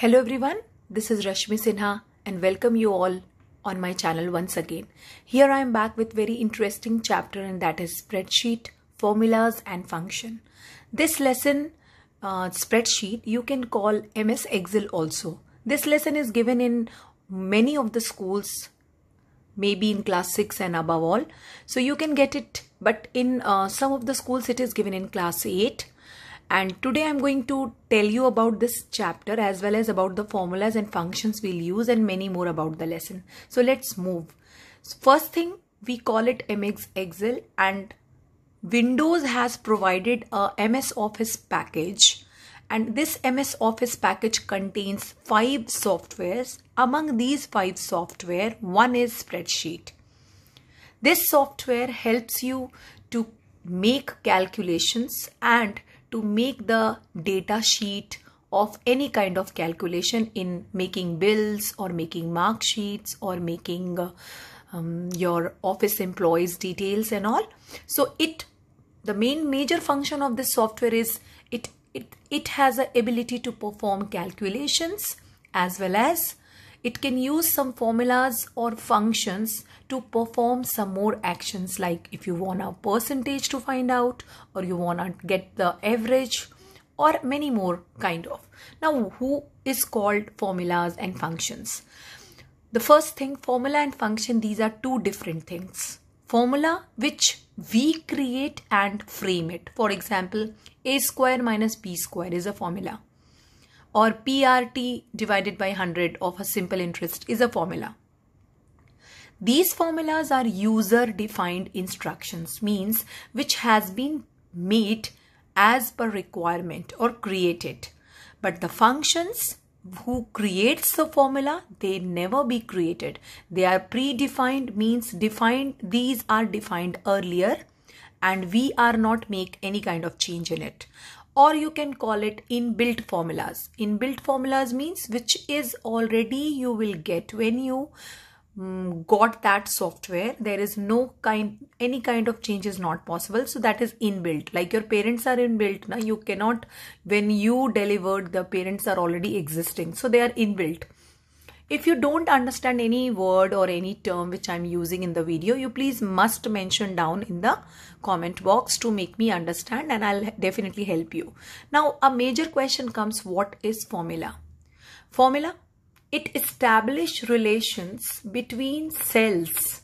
Hello everyone, this is Rashmi Sinha and welcome you all on my channel once again. Here I am back with very interesting chapter and that is spreadsheet, formulas and function. This lesson uh, spreadsheet you can call MS Excel also. This lesson is given in many of the schools maybe in class 6 and above all. So you can get it but in uh, some of the schools it is given in class 8 and today I'm going to tell you about this chapter as well as about the formulas and functions we'll use and many more about the lesson. So let's move. First thing we call it MX Excel and Windows has provided a MS Office package and this MS Office package contains five softwares. Among these five software, one is spreadsheet. This software helps you to make calculations and to make the data sheet of any kind of calculation in making bills or making mark sheets or making uh, um, your office employees details and all so it the main major function of this software is it it, it has a ability to perform calculations as well as it can use some formulas or functions to perform some more actions like if you want a percentage to find out or you want to get the average or many more kind of. Now who is called formulas and functions? The first thing formula and function these are two different things. Formula which we create and frame it. For example, a square minus b square is a formula or PRT divided by 100 of a simple interest is a formula. These formulas are user defined instructions means which has been made as per requirement or created. But the functions who creates the formula they never be created they are predefined means defined these are defined earlier and we are not make any kind of change in it or you can call it inbuilt formulas. Inbuilt formulas means which is already you will get when you um, got that software. There is no kind, any kind of change is not possible. So that is inbuilt. Like your parents are inbuilt. Now you cannot, when you delivered, the parents are already existing. So they are inbuilt. If you don't understand any word or any term which I'm using in the video, you please must mention down in the comment box to make me understand and I'll definitely help you. Now, a major question comes, what is formula? Formula, it establishes relations between cells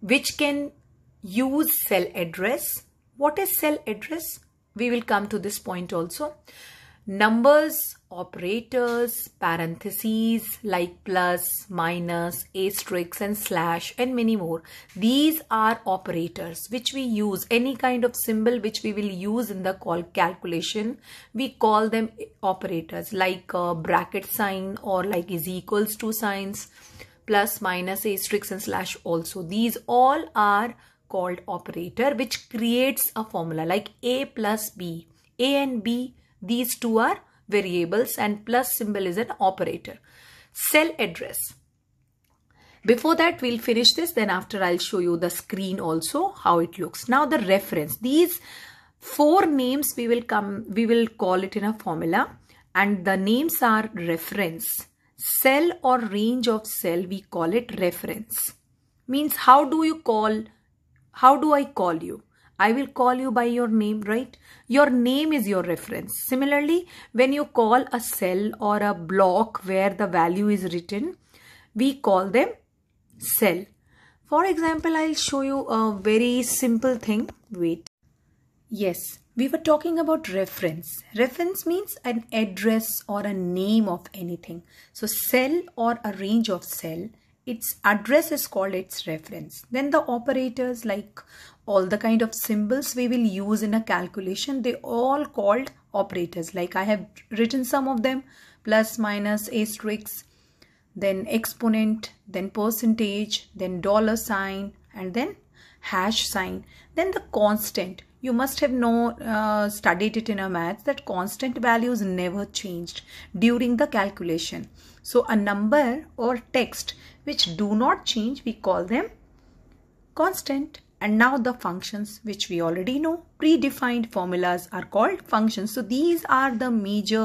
which can use cell address. What is cell address? We will come to this point also. Numbers, operators, parentheses like plus, minus, asterisk and slash and many more. These are operators which we use. Any kind of symbol which we will use in the call calculation, we call them operators like bracket sign or like is equals to signs, plus, minus, asterisk and slash also. These all are called operator which creates a formula like A plus B. A and B these two are variables and plus symbol is an operator. Cell address. Before that, we'll finish this. Then after, I'll show you the screen also, how it looks. Now, the reference. These four names we will come, we will call it in a formula. And the names are reference. Cell or range of cell, we call it reference. Means how do you call, how do I call you? I will call you by your name, right? Your name is your reference. Similarly, when you call a cell or a block where the value is written, we call them cell. For example, I'll show you a very simple thing. Wait. Yes, we were talking about reference. Reference means an address or a name of anything. So cell or a range of cell its address is called its reference. Then the operators like all the kind of symbols we will use in a calculation they all called operators like I have written some of them plus minus asterisk then exponent then percentage then dollar sign and then hash sign then the constant you must have know uh, studied it in a math that constant values never changed during the calculation so a number or text which do not change we call them constant and now the functions which we already know predefined formulas are called functions so these are the major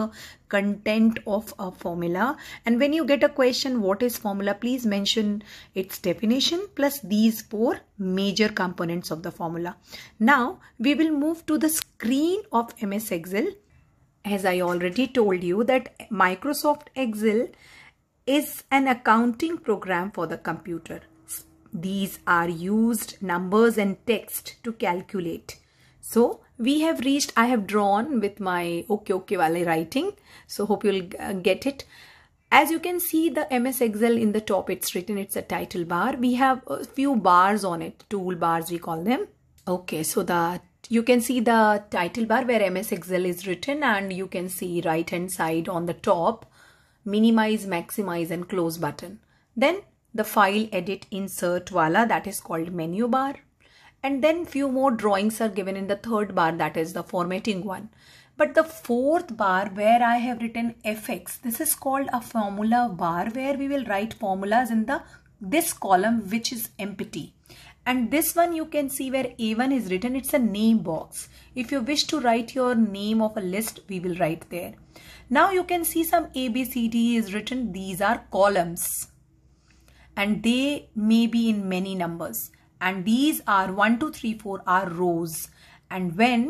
content of a formula and when you get a question what is formula please mention its definition plus these four major components of the formula now we will move to the screen of ms excel as i already told you that microsoft excel is an accounting program for the computer these are used numbers and text to calculate. So we have reached, I have drawn with my okay okay vale writing. So hope you'll uh, get it. As you can see the MS Excel in the top, it's written, it's a title bar. We have a few bars on it, toolbars we call them. Okay, so the you can see the title bar where MS Excel is written and you can see right hand side on the top minimize, maximize and close button. Then the file edit insert wala that is called menu bar and then few more drawings are given in the third bar that is the formatting one but the fourth bar where I have written fx this is called a formula bar where we will write formulas in the this column which is empty and this one you can see where a1 is written it's a name box if you wish to write your name of a list we will write there now you can see some a b c d is written these are columns and they may be in many numbers and these are 1 2 3 4 are rows and when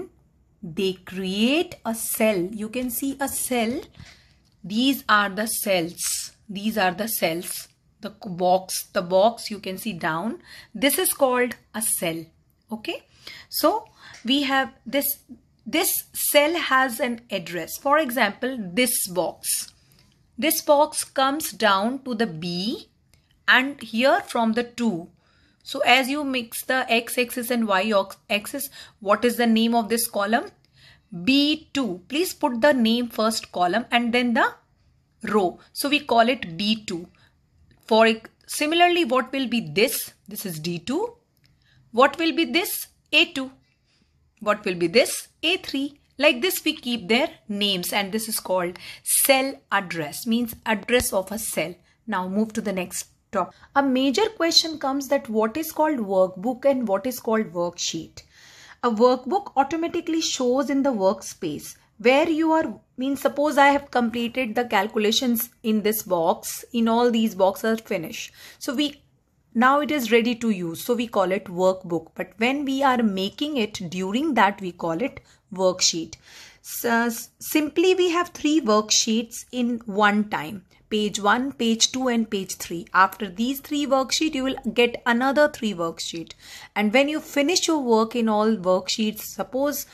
they create a cell you can see a cell these are the cells these are the cells the box the box you can see down this is called a cell okay so we have this this cell has an address for example this box this box comes down to the b and here from the 2 so as you mix the x axis and y axis what is the name of this column b2 please put the name first column and then the row so we call it b 2 for similarly what will be this this is d2 what will be this a2 what will be this a3 like this we keep their names and this is called cell address means address of a cell now move to the next a major question comes that what is called workbook and what is called worksheet. A workbook automatically shows in the workspace where you are means suppose I have completed the calculations in this box in all these boxes finish. So we now it is ready to use so we call it workbook but when we are making it during that we call it worksheet so uh, simply we have three worksheets in one time page 1 page 2 and page 3 after these three worksheet you will get another three worksheet and when you finish your work in all worksheets suppose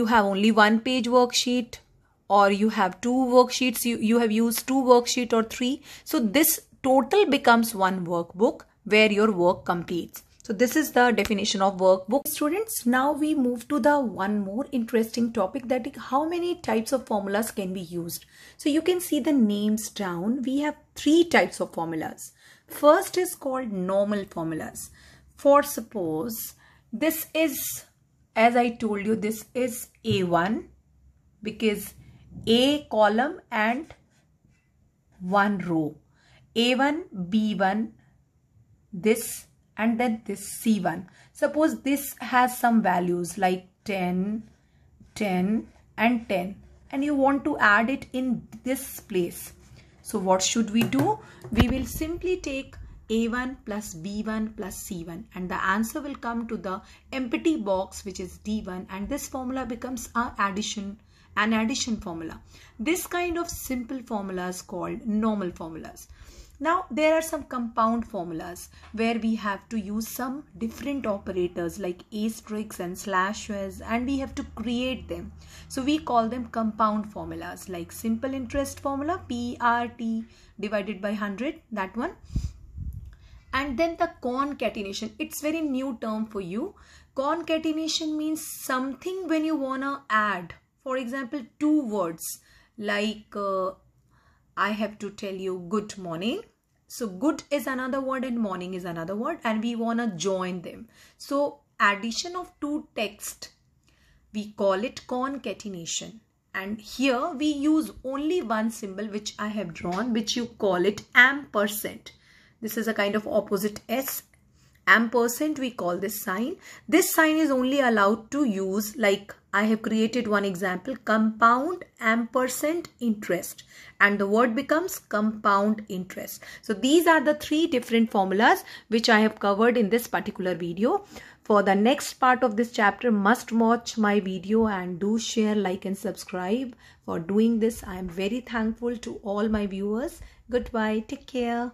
you have only one page worksheet or you have two worksheets you, you have used two worksheet or three so this total becomes one workbook where your work completes so this is the definition of workbook. Students, now we move to the one more interesting topic that is how many types of formulas can be used. So you can see the names down. We have three types of formulas. First is called normal formulas. For suppose this is, as I told you, this is A1 because A column and one row. A1, B1, this and then this C1. Suppose this has some values like 10, 10 and 10 and you want to add it in this place. So what should we do? We will simply take a1 plus B1 plus C1 and the answer will come to the empty box which is D1 and this formula becomes our addition an addition formula. This kind of simple formulas called normal formulas. Now there are some compound formulas where we have to use some different operators like asterisks and slashes and we have to create them. So we call them compound formulas like simple interest formula PRT divided by 100 that one and then the concatenation it's very new term for you concatenation means something when you wanna add for example two words like uh, I have to tell you good morning. So, good is another word and morning is another word, and we want to join them. So, addition of two text, we call it concatenation. And here we use only one symbol which I have drawn, which you call it ampersand. This is a kind of opposite S ampersand we call this sign this sign is only allowed to use like I have created one example compound ampersand interest and the word becomes compound interest. So these are the three different formulas which I have covered in this particular video. For the next part of this chapter must watch my video and do share like and subscribe. For doing this I am very thankful to all my viewers. Goodbye. Take care.